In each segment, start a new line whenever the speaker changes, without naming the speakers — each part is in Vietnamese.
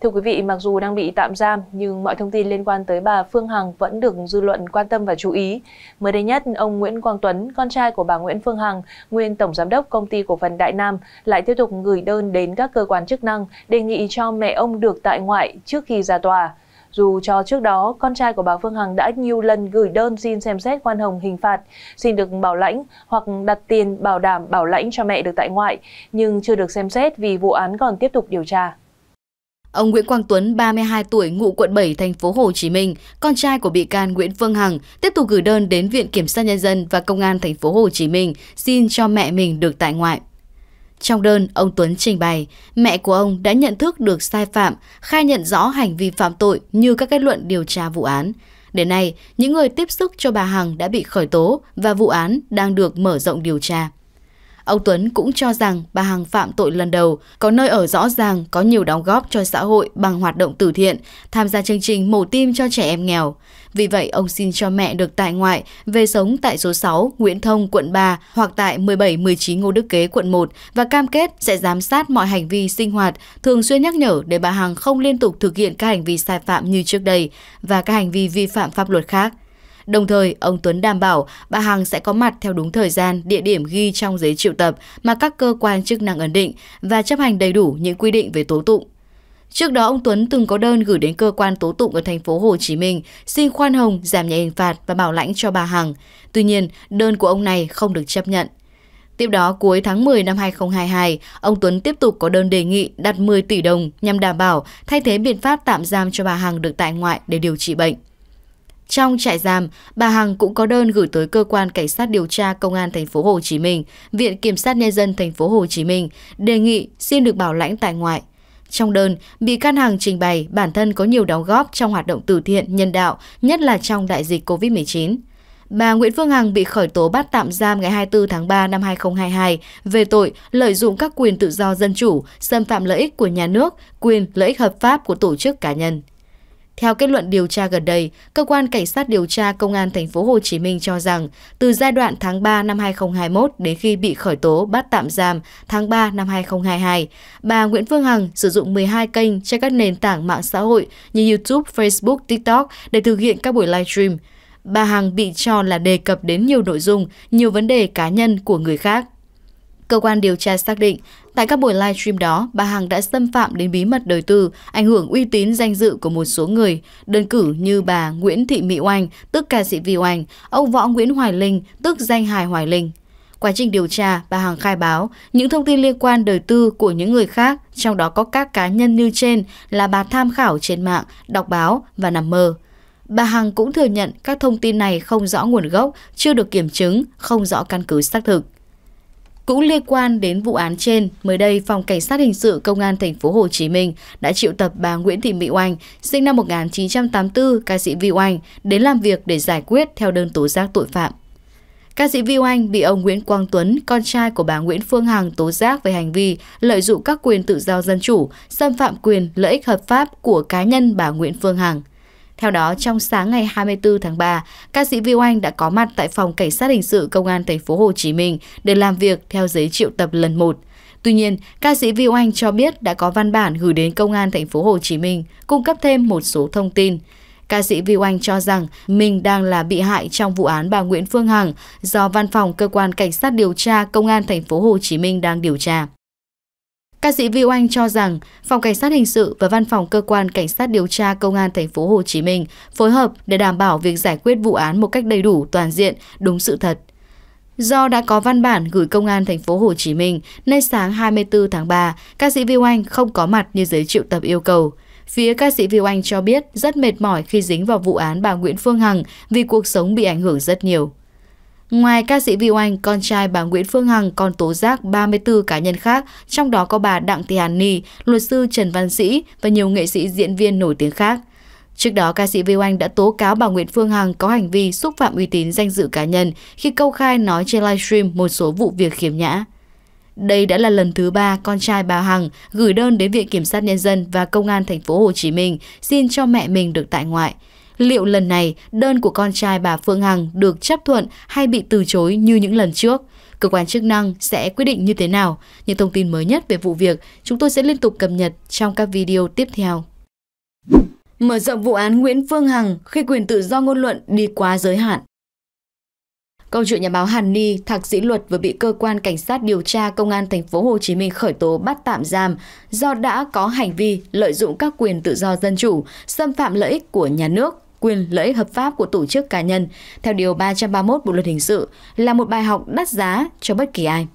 Thưa quý vị, mặc dù đang bị tạm giam nhưng mọi thông tin liên quan tới bà Phương Hằng vẫn được dư luận quan tâm và chú ý. Mới đây nhất, ông Nguyễn Quang Tuấn, con trai của bà Nguyễn Phương Hằng, nguyên tổng giám đốc công ty cổ phần Đại Nam, lại tiếp tục gửi đơn đến các cơ quan chức năng đề nghị cho mẹ ông được tại ngoại trước khi ra tòa. Dù cho trước đó, con trai của bà Phương Hằng đã nhiều lần gửi đơn xin xem xét khoan hồng hình phạt, xin được bảo lãnh hoặc đặt tiền bảo đảm bảo lãnh cho mẹ được tại ngoại, nhưng chưa được xem xét vì vụ án còn tiếp tục điều tra. Ông Nguyễn Quang Tuấn, 32 tuổi, ngụ quận 7, thành phố Hồ Chí Minh, con trai của bị can Nguyễn Phương Hằng, tiếp tục gửi đơn đến Viện Kiểm sát Nhân dân và Công an thành phố Hồ Chí Minh xin cho mẹ mình được tại ngoại. Trong đơn, ông Tuấn trình bày, mẹ của ông đã nhận thức được sai phạm, khai nhận rõ hành vi phạm tội như các kết luận điều tra vụ án. Đến nay, những người tiếp xúc cho bà Hằng đã bị khởi tố và vụ án đang được mở rộng điều tra. Ông Tuấn cũng cho rằng bà Hằng phạm tội lần đầu, có nơi ở rõ ràng, có nhiều đóng góp cho xã hội bằng hoạt động từ thiện, tham gia chương trình mổ tim cho trẻ em nghèo. Vì vậy, ông xin cho mẹ được tại ngoại về sống tại số 6 Nguyễn Thông, quận 3 hoặc tại 17-19 Ngô Đức Kế, quận 1 và cam kết sẽ giám sát mọi hành vi sinh hoạt, thường xuyên nhắc nhở để bà Hằng không liên tục thực hiện các hành vi sai phạm như trước đây và các hành vi vi phạm pháp luật khác. Đồng thời, ông Tuấn đảm bảo bà Hằng sẽ có mặt theo đúng thời gian, địa điểm ghi trong giấy triệu tập mà các cơ quan chức năng ấn định và chấp hành đầy đủ những quy định về tố tụng. Trước đó ông Tuấn từng có đơn gửi đến cơ quan tố tụng ở thành phố Hồ Chí Minh xin khoan hồng, giảm nhẹ hình phạt và bảo lãnh cho bà Hằng. Tuy nhiên, đơn của ông này không được chấp nhận. Tiếp đó, cuối tháng 10 năm 2022, ông Tuấn tiếp tục có đơn đề nghị đặt 10 tỷ đồng nhằm đảm bảo thay thế biện pháp tạm giam cho bà Hằng được tại ngoại để điều trị bệnh. Trong trại giam, bà Hằng cũng có đơn gửi tới cơ quan cảnh sát điều tra công an thành phố Hồ Chí Minh Viện kiểm sát nhân dân thành phố Hồ Chí Minh đề nghị xin được bảo lãnh tại ngoại. Trong đơn, bị can Hằng trình bày bản thân có nhiều đóng góp trong hoạt động từ thiện, nhân đạo, nhất là trong đại dịch COVID-19. Bà Nguyễn Phương Hằng bị khởi tố bắt tạm giam ngày 24 tháng 3 năm 2022 về tội lợi dụng các quyền tự do dân chủ, xâm phạm lợi ích của nhà nước, quyền lợi ích hợp pháp của tổ chức cá nhân. Theo kết luận điều tra gần đây, cơ quan cảnh sát điều tra công an thành phố Hồ Chí Minh cho rằng từ giai đoạn tháng 3 năm 2021 đến khi bị khởi tố bắt tạm giam tháng 3 năm 2022, bà Nguyễn Phương Hằng sử dụng 12 kênh trên các nền tảng mạng xã hội như YouTube, Facebook, TikTok để thực hiện các buổi live stream. Bà Hằng bị cho là đề cập đến nhiều nội dung, nhiều vấn đề cá nhân của người khác Cơ quan điều tra xác định, tại các buổi live stream đó, bà Hằng đã xâm phạm đến bí mật đời tư, ảnh hưởng uy tín danh dự của một số người, đơn cử như bà Nguyễn Thị Mỹ Oanh, tức ca sĩ Vi Oanh, ông Võ Nguyễn Hoài Linh, tức danh hài Hoài Linh. Quá trình điều tra, bà Hằng khai báo những thông tin liên quan đời tư của những người khác, trong đó có các cá nhân như trên là bà tham khảo trên mạng, đọc báo và nằm mơ. Bà Hằng cũng thừa nhận các thông tin này không rõ nguồn gốc, chưa được kiểm chứng, không rõ căn cứ xác thực. Cũng liên quan đến vụ án trên, mới đây Phòng Cảnh sát Hình sự Công an tp hcm đã triệu tập bà Nguyễn Thị Mỹ Oanh, sinh năm 1984, ca sĩ Vi Oanh, đến làm việc để giải quyết theo đơn tố giác tội phạm. Ca sĩ Vi Oanh bị ông Nguyễn Quang Tuấn, con trai của bà Nguyễn Phương Hằng tố giác về hành vi lợi dụng các quyền tự do dân chủ, xâm phạm quyền lợi ích hợp pháp của cá nhân bà Nguyễn Phương Hằng. Theo đó, trong sáng ngày 24 tháng 3, ca sĩ Viu Anh đã có mặt tại phòng cảnh sát hình sự công an thành phố Hồ Chí Minh để làm việc theo giấy triệu tập lần một Tuy nhiên, ca sĩ Viu Anh cho biết đã có văn bản gửi đến công an thành phố Hồ Chí Minh cung cấp thêm một số thông tin. Ca sĩ Viu Anh cho rằng mình đang là bị hại trong vụ án bà Nguyễn Phương Hằng do văn phòng cơ quan cảnh sát điều tra công an thành phố Hồ Chí Minh đang điều tra. Ca sĩ Viu Anh cho rằng Phòng Cảnh sát Hình sự và Văn phòng Cơ quan Cảnh sát Điều tra Công an Thành phố Hồ Chí Minh phối hợp để đảm bảo việc giải quyết vụ án một cách đầy đủ toàn diện, đúng sự thật. Do đã có văn bản gửi Công an Thành phố Hồ Chí Minh nên sáng 24 tháng 3, ca sĩ Viu Anh không có mặt như giới triệu tập yêu cầu. Phía ca sĩ Viu Anh cho biết rất mệt mỏi khi dính vào vụ án bà Nguyễn Phương Hằng vì cuộc sống bị ảnh hưởng rất nhiều. Ngoài ca sĩ Viu Anh, con trai bà Nguyễn Phương Hằng còn tố giác 34 cá nhân khác, trong đó có bà Đặng Thị Hàn Ni, luật sư Trần Văn Sĩ và nhiều nghệ sĩ diễn viên nổi tiếng khác. Trước đó, ca sĩ Viu Anh đã tố cáo bà Nguyễn Phương Hằng có hành vi xúc phạm uy tín danh dự cá nhân khi câu khai nói trên livestream một số vụ việc khiếm nhã. Đây đã là lần thứ ba con trai bà Hằng gửi đơn đến Viện Kiểm sát Nhân dân và Công an Thành phố Hồ Chí Minh xin cho mẹ mình được tại ngoại liệu lần này đơn của con trai bà Phương Hằng được chấp thuận hay bị từ chối như những lần trước? Cơ quan chức năng sẽ quyết định như thế nào? Những thông tin mới nhất về vụ việc chúng tôi sẽ liên tục cập nhật trong các video tiếp theo. Mở rộng vụ án Nguyễn Phương Hằng khi quyền tự do ngôn luận đi quá giới hạn. Câu chuyện nhà báo Hàn Ni, thạc sĩ luật vừa bị cơ quan cảnh sát điều tra công an thành phố Hồ Chí Minh khởi tố bắt tạm giam do đã có hành vi lợi dụng các quyền tự do dân chủ, xâm phạm lợi ích của nhà nước, quyền lợi ích hợp pháp của tổ chức cá nhân theo Điều 331 Bộ Luật Hình sự là một bài học đắt giá cho bất kỳ ai.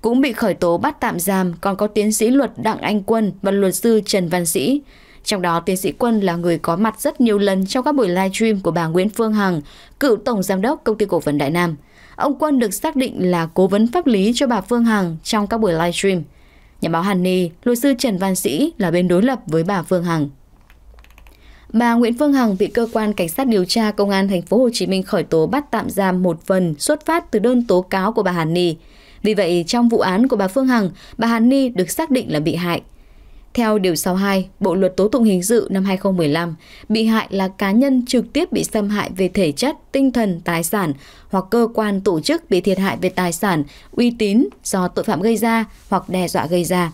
Cũng bị khởi tố bắt tạm giam còn có tiến sĩ luật Đặng Anh Quân và luật sư Trần Văn Sĩ. Trong đó, tiến sĩ Quân là người có mặt rất nhiều lần trong các buổi live stream của bà Nguyễn Phương Hằng, cựu tổng giám đốc công ty cổ phần Đại Nam. Ông Quân được xác định là cố vấn pháp lý cho bà Phương Hằng trong các buổi live stream. Nhà báo Hàn Ni, luật sư Trần Văn Sĩ là bên đối lập với bà Phương Hằng. Bà Nguyễn Phương Hằng bị cơ quan cảnh sát điều tra công an thành phố Hồ Chí Minh khởi tố bắt tạm giam một phần xuất phát từ đơn tố cáo của bà Hàn Ni. Vì vậy, trong vụ án của bà Phương Hằng, bà Hàn Ni được xác định là bị hại. Theo Điều 62 Bộ Luật Tố Tụng Hình sự năm 2015, bị hại là cá nhân trực tiếp bị xâm hại về thể chất, tinh thần, tài sản hoặc cơ quan tổ chức bị thiệt hại về tài sản, uy tín do tội phạm gây ra hoặc đe dọa gây ra.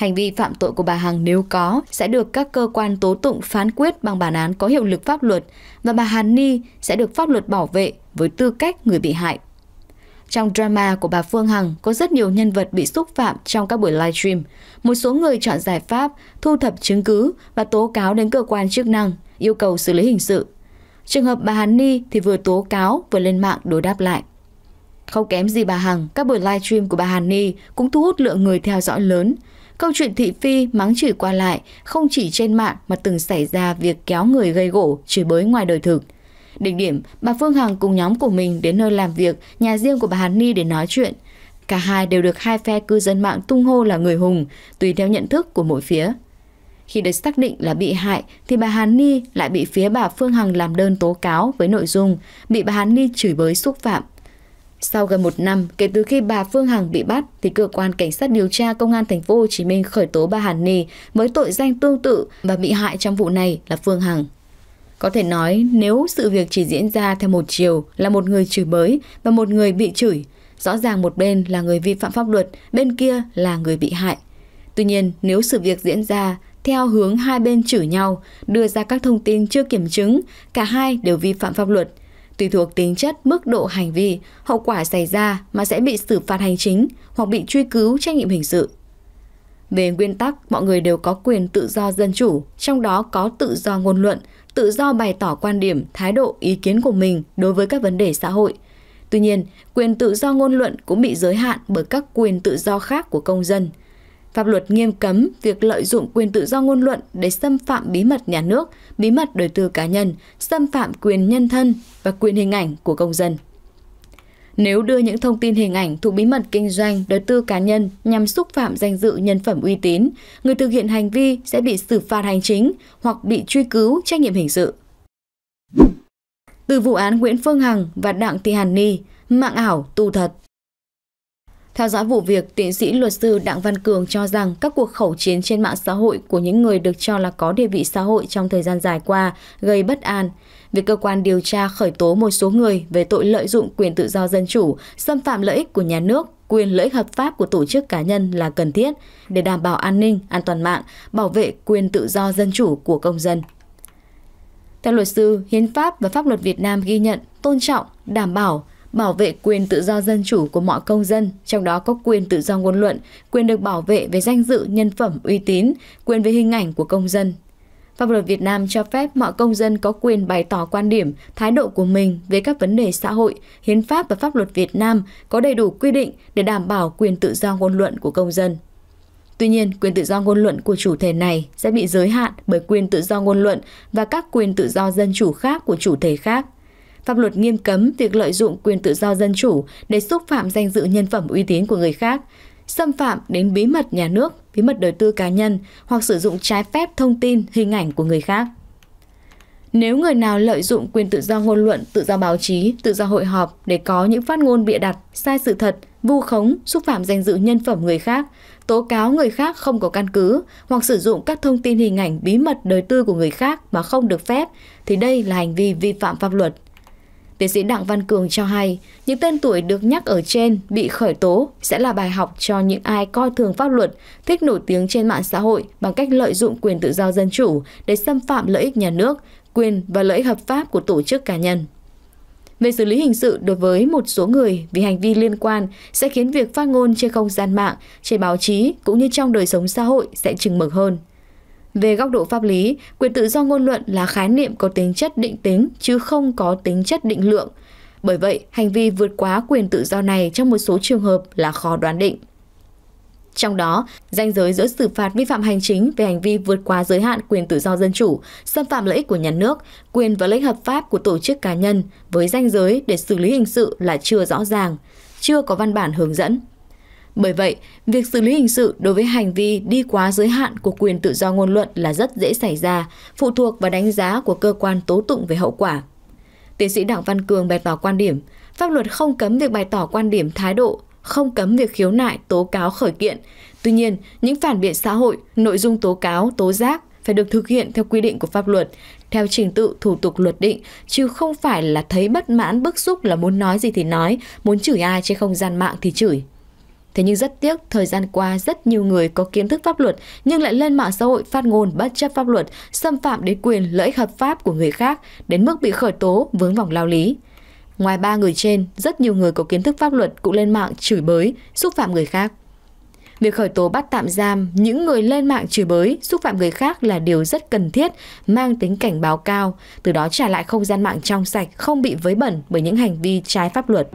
Hành vi phạm tội của bà Hằng nếu có sẽ được các cơ quan tố tụng phán quyết bằng bản án có hiệu lực pháp luật và bà Hàn Ni sẽ được pháp luật bảo vệ với tư cách người bị hại. Trong drama của bà Phương Hằng có rất nhiều nhân vật bị xúc phạm trong các buổi livestream. Một số người chọn giải pháp, thu thập chứng cứ và tố cáo đến cơ quan chức năng, yêu cầu xử lý hình sự. Trường hợp bà Hàn Ni thì vừa tố cáo vừa lên mạng đối đáp lại. Không kém gì bà Hằng, các buổi livestream của bà Hàn Ni cũng thu hút lượng người theo dõi lớn. Câu chuyện thị phi mắng chửi qua lại không chỉ trên mạng mà từng xảy ra việc kéo người gây gỗ chửi bới ngoài đời thực. Đỉnh điểm, bà Phương Hằng cùng nhóm của mình đến nơi làm việc, nhà riêng của bà Hàn Ni để nói chuyện. Cả hai đều được hai phe cư dân mạng tung hô là người hùng, tùy theo nhận thức của mỗi phía. Khi được xác định là bị hại thì bà Hàn Ni lại bị phía bà Phương Hằng làm đơn tố cáo với nội dung bị bà Hàn Ni chửi bới xúc phạm, sau gần một năm kể từ khi bà Phương Hằng bị bắt thì cơ quan cảnh sát điều tra công an thành phố Hồ Chí Minh khởi tố bà Hàn Ni với tội danh tương tự và bị hại trong vụ này là Phương Hằng. Có thể nói nếu sự việc chỉ diễn ra theo một chiều là một người chửi bới và một người bị chửi, rõ ràng một bên là người vi phạm pháp luật, bên kia là người bị hại. Tuy nhiên, nếu sự việc diễn ra theo hướng hai bên chửi nhau, đưa ra các thông tin chưa kiểm chứng, cả hai đều vi phạm pháp luật tùy thuộc tính chất mức độ hành vi, hậu quả xảy ra mà sẽ bị xử phạt hành chính hoặc bị truy cứu trách nhiệm hình sự. Về nguyên tắc, mọi người đều có quyền tự do dân chủ, trong đó có tự do ngôn luận, tự do bày tỏ quan điểm, thái độ, ý kiến của mình đối với các vấn đề xã hội. Tuy nhiên, quyền tự do ngôn luận cũng bị giới hạn bởi các quyền tự do khác của công dân, Pháp luật nghiêm cấm việc lợi dụng quyền tự do ngôn luận để xâm phạm bí mật nhà nước, bí mật đời tư cá nhân, xâm phạm quyền nhân thân và quyền hình ảnh của công dân. Nếu đưa những thông tin hình ảnh thuộc bí mật kinh doanh, đời tư cá nhân nhằm xúc phạm danh dự nhân phẩm uy tín, người thực hiện hành vi sẽ bị xử phạt hành chính hoặc bị truy cứu trách nhiệm hình sự. Từ vụ án Nguyễn Phương Hằng và Đặng Thị Hàn Ni, mạng ảo tu thật theo dõi vụ việc, tiến sĩ luật sư Đặng Văn Cường cho rằng các cuộc khẩu chiến trên mạng xã hội của những người được cho là có địa vị xã hội trong thời gian dài qua gây bất an. Việc cơ quan điều tra khởi tố một số người về tội lợi dụng quyền tự do dân chủ, xâm phạm lợi ích của nhà nước, quyền lợi ích hợp pháp của tổ chức cá nhân là cần thiết để đảm bảo an ninh, an toàn mạng, bảo vệ quyền tự do dân chủ của công dân. Theo luật sư, hiến pháp và pháp luật Việt Nam ghi nhận tôn trọng, đảm bảo bảo vệ quyền tự do dân chủ của mọi công dân, trong đó có quyền tự do ngôn luận, quyền được bảo vệ về danh dự, nhân phẩm, uy tín, quyền về hình ảnh của công dân. Pháp luật Việt Nam cho phép mọi công dân có quyền bày tỏ quan điểm, thái độ của mình về các vấn đề xã hội, hiến pháp và pháp luật Việt Nam có đầy đủ quy định để đảm bảo quyền tự do ngôn luận của công dân. Tuy nhiên, quyền tự do ngôn luận của chủ thể này sẽ bị giới hạn bởi quyền tự do ngôn luận và các quyền tự do dân chủ khác của chủ thể khác – Pháp luật nghiêm cấm việc lợi dụng quyền tự do dân chủ để xúc phạm danh dự nhân phẩm uy tín của người khác, xâm phạm đến bí mật nhà nước, bí mật đời tư cá nhân hoặc sử dụng trái phép thông tin, hình ảnh của người khác. Nếu người nào lợi dụng quyền tự do ngôn luận, tự do báo chí, tự do hội họp để có những phát ngôn bịa đặt, sai sự thật, vu khống, xúc phạm danh dự nhân phẩm người khác, tố cáo người khác không có căn cứ hoặc sử dụng các thông tin hình ảnh bí mật đời tư của người khác mà không được phép thì đây là hành vi vi phạm pháp luật tiến sĩ Đặng Văn Cường cho hay, những tên tuổi được nhắc ở trên bị khởi tố sẽ là bài học cho những ai coi thường pháp luật, thích nổi tiếng trên mạng xã hội bằng cách lợi dụng quyền tự do dân chủ để xâm phạm lợi ích nhà nước, quyền và lợi ích hợp pháp của tổ chức cá nhân. Về xử lý hình sự đối với một số người vì hành vi liên quan sẽ khiến việc phát ngôn trên không gian mạng, trên báo chí cũng như trong đời sống xã hội sẽ chừng mực hơn. Về góc độ pháp lý, quyền tự do ngôn luận là khái niệm có tính chất định tính chứ không có tính chất định lượng. Bởi vậy, hành vi vượt quá quyền tự do này trong một số trường hợp là khó đoán định. Trong đó, ranh giới giữa xử phạt vi phạm hành chính về hành vi vượt quá giới hạn quyền tự do dân chủ, xâm phạm lợi ích của nhà nước, quyền và lợi ích hợp pháp của tổ chức cá nhân với ranh giới để xử lý hình sự là chưa rõ ràng, chưa có văn bản hướng dẫn. Bởi vậy, việc xử lý hình sự đối với hành vi đi quá giới hạn của quyền tự do ngôn luận là rất dễ xảy ra, phụ thuộc vào đánh giá của cơ quan tố tụng về hậu quả. Tiến sĩ Đặng Văn Cường bày tỏ quan điểm, pháp luật không cấm việc bày tỏ quan điểm thái độ, không cấm việc khiếu nại, tố cáo khởi kiện. Tuy nhiên, những phản biện xã hội, nội dung tố cáo, tố giác phải được thực hiện theo quy định của pháp luật, theo trình tự thủ tục luật định, chứ không phải là thấy bất mãn bức xúc là muốn nói gì thì nói, muốn chửi ai trên không gian mạng thì chửi. Thế nhưng rất tiếc, thời gian qua rất nhiều người có kiến thức pháp luật nhưng lại lên mạng xã hội phát ngôn bất chấp pháp luật, xâm phạm đến quyền lợi ích hợp pháp của người khác, đến mức bị khởi tố vướng vòng lao lý. Ngoài ba người trên, rất nhiều người có kiến thức pháp luật cũng lên mạng chửi bới, xúc phạm người khác. Việc khởi tố bắt tạm giam những người lên mạng chửi bới, xúc phạm người khác là điều rất cần thiết, mang tính cảnh báo cao, từ đó trả lại không gian mạng trong sạch, không bị vấy bẩn bởi những hành vi trái pháp luật.